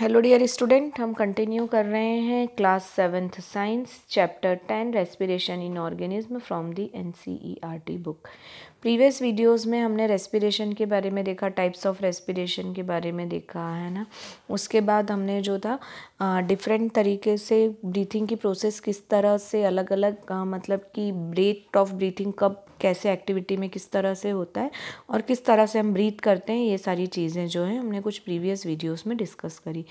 Hello dear student हम continue कर रहे हैं class seventh science chapter ten respiration in organism from the N C E R T book previous videos में हमने respiration के बारे में देखा टाइप्स ऑफ रेस्पिरेशन के बारे में देखा है ना उसके बाद हमने जो था डिफरेंट तरीके से ब्रीथिंग की प्रोसेस किस तरह से अलग अलग आ, मतलब कि ब्रेट ऑफ ब्रीथिंग कब कैसे एक्टिविटी में किस तरह से होता है और किस तरह से हम ब्रीथ करते हैं ये सारी चीज़ें जो हैं हमने कुछ प्रीवियस वीडियोस में डिस्कस करी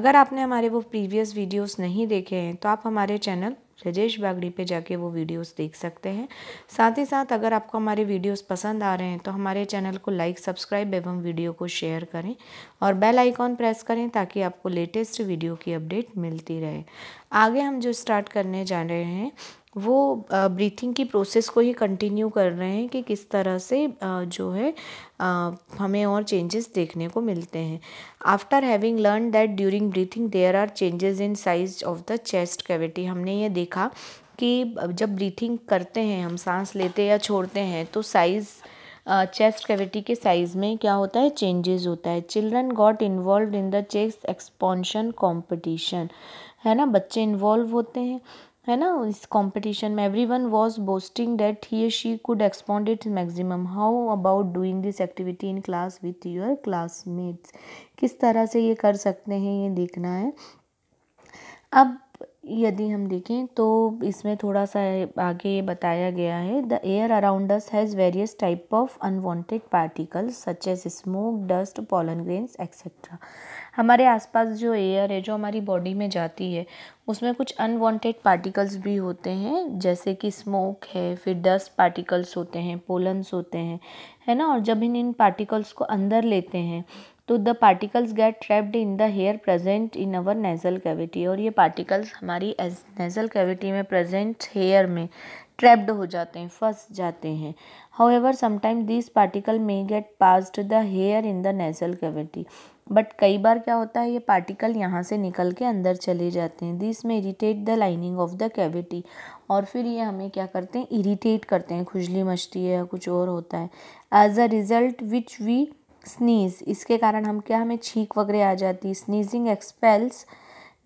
अगर आपने हमारे वो प्रीवियस वीडियोस नहीं देखे हैं तो आप हमारे चैनल रजेश बागड़ी पे जाके वो वीडियोस देख सकते हैं साथ ही साथ अगर आपको हमारे वीडियोस पसंद आ रहे हैं तो हमारे चैनल को लाइक सब्सक्राइब एवं वीडियो को शेयर करें और बेल आइकॉन प्रेस करें ताकि आपको लेटेस्ट वीडियो की अपडेट मिलती रहे आगे हम जो स्टार्ट करने जा रहे हैं वो ब्रीथिंग की प्रोसेस को ही कंटिन्यू कर रहे हैं कि किस तरह से जो है हमें और चेंजेस देखने को मिलते हैं after having learn that during breathing there are changes in size of the chest cavity हमने ये देखा कि जब ब्रीथिंग करते हैं हम सांस लेते या छोड़ते हैं तो साइज़ चेस्ट कैविटी के साइज़ में क्या होता है चेंजेस होता है children got involve in the chest expansion competition है ना बच्चे इन्वॉल्व होते हैं है ना इस कंपटीशन में everyone was boasting that he she could expand it maximum how about doing this activity in class with your classmates किस तरह से ये कर सकते हैं ये देखना है अब यदि हम देखें तो इसमें थोड़ा सा आगे बताया गया है the air around us has various type of unwanted particles such as smoke dust pollen grains etcetera हमारे आसपास जो एयर है जो हमारी बॉडी में जाती है उसमें कुछ अनवांटेड पार्टिकल्स भी होते हैं जैसे कि स्मोक है फिर डस्ट पार्टिकल्स होते हैं पोलन्स होते हैं है ना और जब इन इन पार्टिकल्स को अंदर लेते हैं तो the particles get trapped in the hair present in our nasal cavity और ये पार्टिकल्स हमारी नेज़ल कैविटी में प्रेजेंट हेयर में ट्रैप्ड हो जाते हैं फंस जाते हैं however sometime this particle may get passed the hair in the nasal cavity but कई बार क्या होता है ये पार्टिकल यहाँ से निकल के अंदर चले जाते हैं this may irritate the lining of the cavity और फिर ये हमें क्या करते हैं इरीटेट करते हैं खुजली मचती है या कुछ और होता है as a result which we sneeze इसके कारण हम क्या हमें छींक वगैरह आ जाती है sneezing expels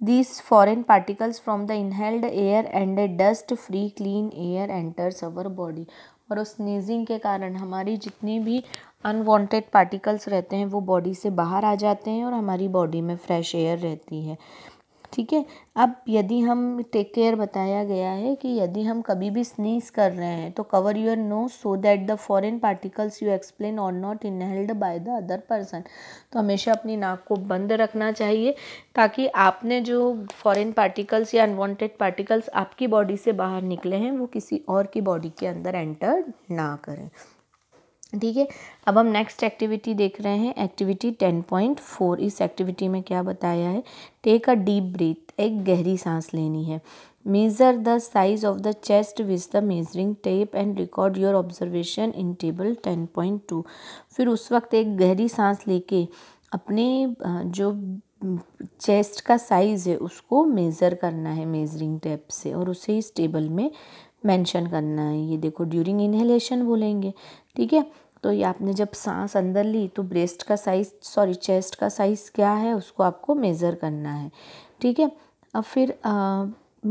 this foreign particles from the inhaled air and a dust free clean air enters our body और उस स्नीजिंग के कारण हमारी जितनी भी अनवांटेड पार्टिकल्स रहते हैं वो बॉडी से बाहर आ जाते हैं और हमारी बॉडी में फ्रेश एयर रहती है ठीक है अब यदि हम टेक केयर बताया गया है कि यदि हम कभी भी स्नीज कर रहे हैं तो cover your nose so that the foreign particles you explain are not inhaled by the other person तो हमेशा अपनी नाक को बंद रखना चाहिए ताकि आपने जो फॉरेन पार्टिकल्स या अनवांटेड पार्टिकल्स आपकी बॉडी से बाहर निकले हैं वो किसी और की बॉडी के अंदर एंटर ना करें ठीक है अब हम नेक्स्ट एक्टिविटी देख रहे हैं एक्टिविटी टेन पॉइंट फोर इस एक्टिविटी में क्या बताया है टेक अ डीप ब्रीथ एक गहरी सांस लेनी है measure the size of the chest with the measuring tape and record your observation in table ten point two फिर उस वक्त एक गहरी सांस लेके अपने जो चेस्ट का साइज़ है उसको मेज़र करना है मेजरिंग टेप से और उसे इस टेबल में मेंशन करना है ये देखो ड्यूरिंग इनहेलेशन बोलेंगे ठीक है तो ये आपने जब सांस अंदर ली तो ब्रेस्ट का साइज़ सॉरी चेस्ट का साइज़ क्या है उसको आपको मेज़र करना है ठीक है अब फिर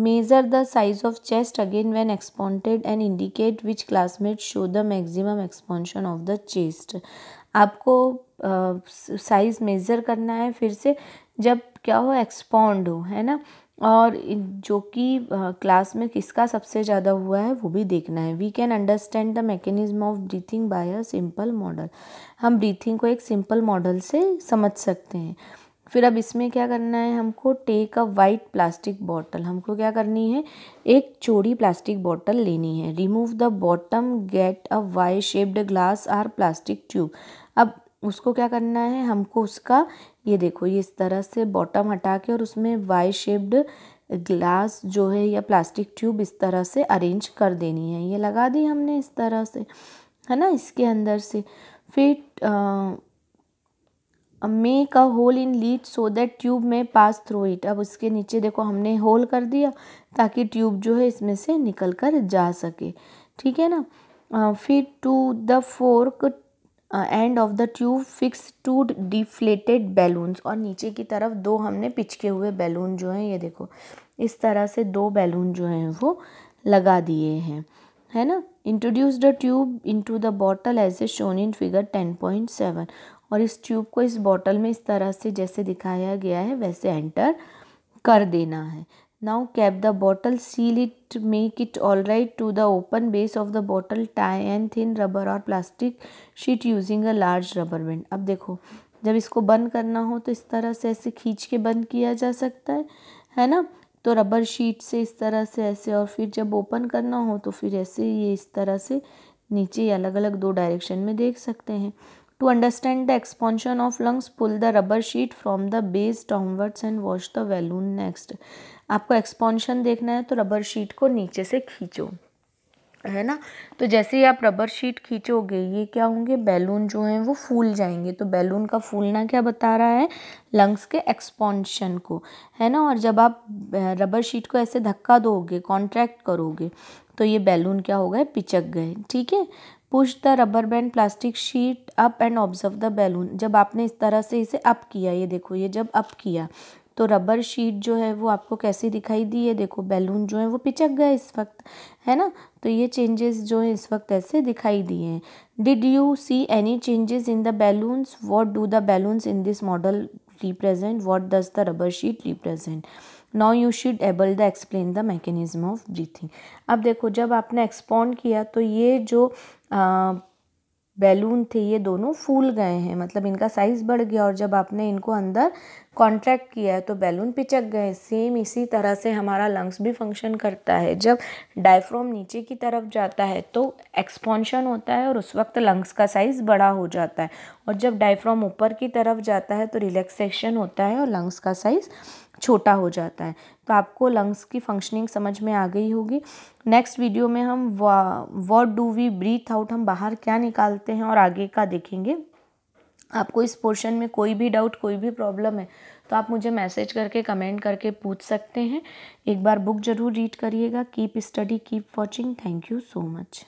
measure the size of chest again when expanded and indicate which classmate show the maximum expansion of the chest आपको साइज़ uh, मेज़र करना है फिर से जब क्या हो एक्सपॉन्ड हो है ना और जो कि क्लास में किसका सबसे ज़्यादा हुआ है वो भी देखना है we can understand the mechanism of breathing by a simple model हम ब्रीथिंग को एक सिंपल मॉडल से समझ सकते हैं फिर अब इसमें क्या करना है हमको take a white plastic bottle हमको क्या करनी है एक चौड़ी प्लास्टिक बॉटल लेनी है remove the bottom get a Y shaped glass or plastic tube अब उसको क्या करना है हमको उसका ये देखो ये इस तरह से बॉटम हटा के और उसमें वाई शेप्ड ग्लास जो है या प्लास्टिक ट्यूब इस तरह से अरेंज कर देनी है ये लगा दी हमने इस तरह से है ना इसके अंदर से फिर make a hole in lid so that tube में पास थ्रू इट अब उसके नीचे देखो हमने होल कर दिया ताकि ट्यूब जो है इसमें से निकल कर जा सके ठीक है ना फिर to the fork end of the tube fix two deflated balloons और नीचे की तरफ दो हमने पिचके हुए बैलून जो हैं ये देखो इस तरह से दो बैलून जो हैं वो लगा दिए हैं है ना introduce the tube into the bottle as a shown in figure ten point seven और इस ट्यूब को इस बॉटल में इस तरह से जैसे दिखाया गया है वैसे एंटर कर देना है Now cap the bottle, seal it, make it alright to the open base of the bottle, tie and thin rubber or plastic sheet using a large rubber band. अब देखो जब इसको बंद करना हो तो इस तरह से ऐसे खींच के बंद किया जा सकता है है ना तो रबर शीट से इस तरह से ऐसे और फिर जब ओपन करना हो तो फिर ऐसे ये इस तरह से नीचे अलग अलग दो डायरेक्शन में देख सकते हैं To understand the expansion of lungs, pull the rubber sheet from the base downwards and wash the balloon next. आपको expansion देखना है तो रबर शीट को नीचे से खींचो है ना तो जैसे ही आप रबर शीट खींचोगे ये क्या होंगे बैलून जो हैं वो फूल जाएंगे तो बैलून का फूलना क्या बता रहा है लंग्स के एक्सपॉन्शन को है ना और जब आप रबर शीट को ऐसे धक्का दोगे कॉन्ट्रैक्ट करोगे तो ये बैलून क्या हो गए पिचक गए ठीक है push the rubber band plastic sheet up and observe the balloon जब आपने इस तरह से इसे अप किया ये देखो ये जब अप किया तो रबर शीट जो है वो आपको कैसी दिखाई दी है देखो बैलून जो है वो पिचक गए इस वक्त है ना तो ये चेंजेस जो है इस वक्त ऐसे दिखाई दिए हैं did you see any changes in the balloons what do the balloons in this model represent what does the rubber sheet represent now you should able the explain the mechanism of breathing अब देखो जब आपने एक्सपॉन्ड किया तो ये जो balloon थे ये दोनों फूल गए हैं मतलब इनका साइज़ बढ़ गया और जब आपने इनको अंदर कॉन्ट्रैक्ट किया है तो बैलून पिचक गए सेम इसी तरह से हमारा लंग्स भी फंक्शन करता है जब डायफ्रोम नीचे की तरफ जाता है तो एक्सपॉन्शन होता है और उस वक्त लंग्स का साइज़ बड़ा हो जाता है और जब डायफ्रोम ऊपर की तरफ जाता है तो रिलैक्सेशन होता है और लंग्स का साइज़ छोटा हो जाता है तो आपको लंग्स की फंक्शनिंग समझ में आ गई होगी नेक्स्ट वीडियो में हम what do we breathe out हम बाहर क्या निकालते हैं और आगे का देखेंगे आपको इस पोर्शन में कोई भी डाउट कोई भी प्रॉब्लम है तो आप मुझे मैसेज करके कमेंट करके पूछ सकते हैं एक बार बुक ज़रूर रीड करिएगा keep study keep watching thank you so much